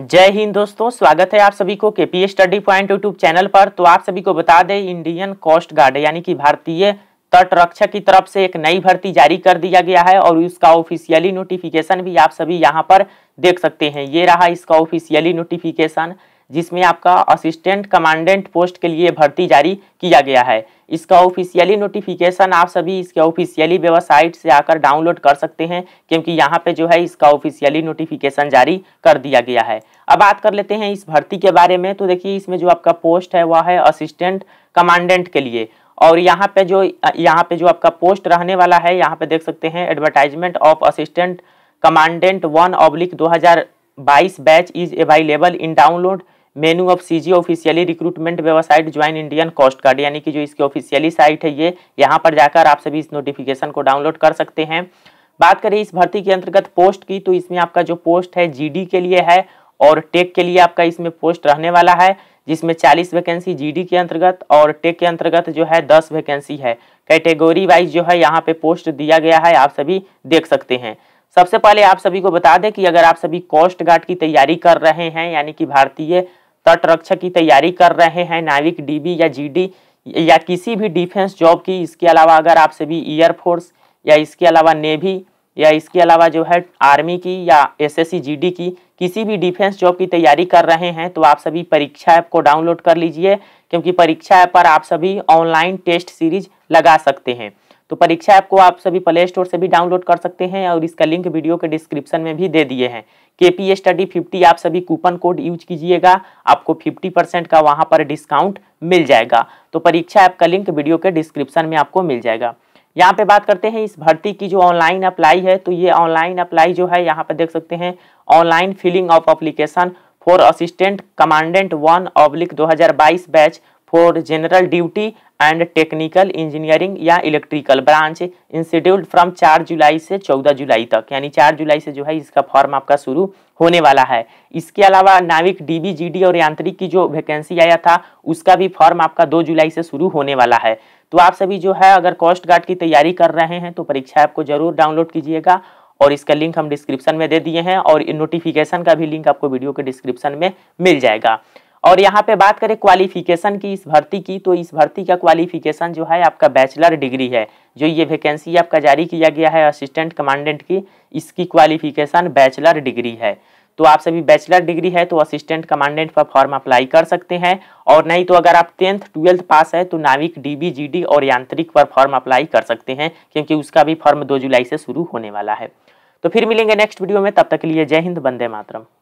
जय हिंद दोस्तों स्वागत है आप सभी को KP study point YouTube channel पर तो आप सभी को बता दें इंडियन कोस्ट गार्ड यानी कि भारतीय तट रक्षा की तरफ से एक नई भर्ती जारी कर दिया गया है और इसका ऑफिशियली नोटिफिकेशन भी आप सभी यहाँ पर देख सकते हैं ये रहा इसका ऑफिशियली नोटिफिकेशन जिसमें आपका असिस्टेंट कमांडेंट पोस्ट के लिए भर्ती जारी किया गया है इसका ऑफिशियली नोटिफिकेशन आप सभी इसके ऑफिशियली वेबसाइट से आकर डाउनलोड कर सकते हैं क्योंकि यहाँ पे जो है इसका ऑफिशियली नोटिफिकेशन जारी कर दिया गया है अब बात कर लेते हैं इस भर्ती के बारे में तो देखिए इसमें जो आपका पोस्ट है वह है असिस्टेंट कमांडेंट के लिए और यहाँ पे जो यहाँ पे जो आपका पोस्ट रहने वाला है यहाँ पे देख सकते हैं advertisement of assistant commandant one oblique दो batch is available in download menu of C G officially recruitment website join Indian Coast Guard यानी कि जो इसकी ऑफिशियली साइट है ये यहाँ पर जाकर आप सभी इस नोटिफिकेशन को डाउनलोड कर सकते हैं बात करें इस भर्ती के अंतर्गत पोस्ट की तो इसमें आपका जो पोस्ट है जी के लिए है और टेक के लिए आपका इसमें पोस्ट रहने वाला है जिसमें 40 वैकेंसी जीडी के अंतर्गत और टेक के अंतर्गत जो है 10 वैकेंसी है कैटेगोरी वाइज जो है यहाँ पे पोस्ट दिया गया है आप सभी देख सकते हैं सबसे पहले आप सभी को बता दें कि अगर आप सभी कोस्ट गार्ड की तैयारी कर रहे हैं यानी कि भारतीय तटरक्षा की तैयारी कर रहे हैं नाविक डीबी या जीडी या किसी भी डिफेंस जॉब की इसके अलावा अगर आप सभी एयरफोर्स या इसके अलावा नेवी या इसके अलावा जो है आर्मी की या एसएससी जीडी की किसी भी डिफेंस जॉब की तैयारी कर रहे हैं तो आप सभी परीक्षा ऐप को डाउनलोड कर लीजिए क्योंकि परीक्षा ऐप पर आप सभी ऑनलाइन टेस्ट सीरीज लगा सकते हैं तो परीक्षा ऐप को आप सभी प्ले स्टोर से भी डाउनलोड कर सकते हैं और इसका लिंक वीडियो के डिस्क्रिप्शन में भी दे दिए हैं के पी स्टडी फिफ्टी आप सभी कूपन कोड यूज कीजिएगा आपको फिफ्टी परसेंट का वहाँ पर डिस्काउंट मिल जाएगा तो परीक्षा ऐप का लिंक वीडियो के डिस्क्रिप्शन में आपको मिल जाएगा यहाँ पे बात करते हैं इस भर्ती की जो ऑनलाइन अप्लाई है तो ये ऑनलाइन अप्लाई जो है यहाँ पर देख सकते हैं online filling of application for assistant commandant one oblique दो batch for general duty and technical engineering या इलेक्ट्रिकल ब्रांच इंस्टीट्यूट फ्रॉम 4 जुलाई से 14 जुलाई तक यानी 4 जुलाई से जो है इसका फॉर्म आपका शुरू होने वाला है इसके अलावा नाविक जी डी और यांत्रिक की जो वैकेंसी आया था उसका भी फॉर्म आपका 2 जुलाई से शुरू होने वाला है तो आप सभी जो है अगर कोस्ट गार्ड की तैयारी कर रहे हैं तो परीक्षा आपको जरूर डाउनलोड कीजिएगा और इसका लिंक हम डिस्क्रिप्शन में दे दिए हैं और नोटिफिकेशन का भी लिंक आपको वीडियो के डिस्क्रिप्शन में मिल जाएगा और यहाँ पे बात करें क्वालिफिकेशन की इस भर्ती की तो इस भर्ती का क्वालिफिकेशन जो है आपका बैचलर डिग्री है जो ये वैकेंसी आपका जारी किया गया है असिस्टेंट कमांडेंट की इसकी क्वालिफिकेशन बैचलर डिग्री है तो आप सभी बैचलर डिग्री है तो असिस्टेंट कमांडेंट पर फॉर्म अप्लाई कर सकते हैं और नहीं तो अगर आप टेंथ ट्वेल्थ पास है तो नाविक डीबी जीडी और यांत्रिक पर फॉर्म अप्लाई कर सकते हैं क्योंकि उसका भी फॉर्म दो जुलाई से शुरू होने वाला है तो फिर मिलेंगे नेक्स्ट वीडियो में तब तक के लिए जय हिंद बंदे मातरम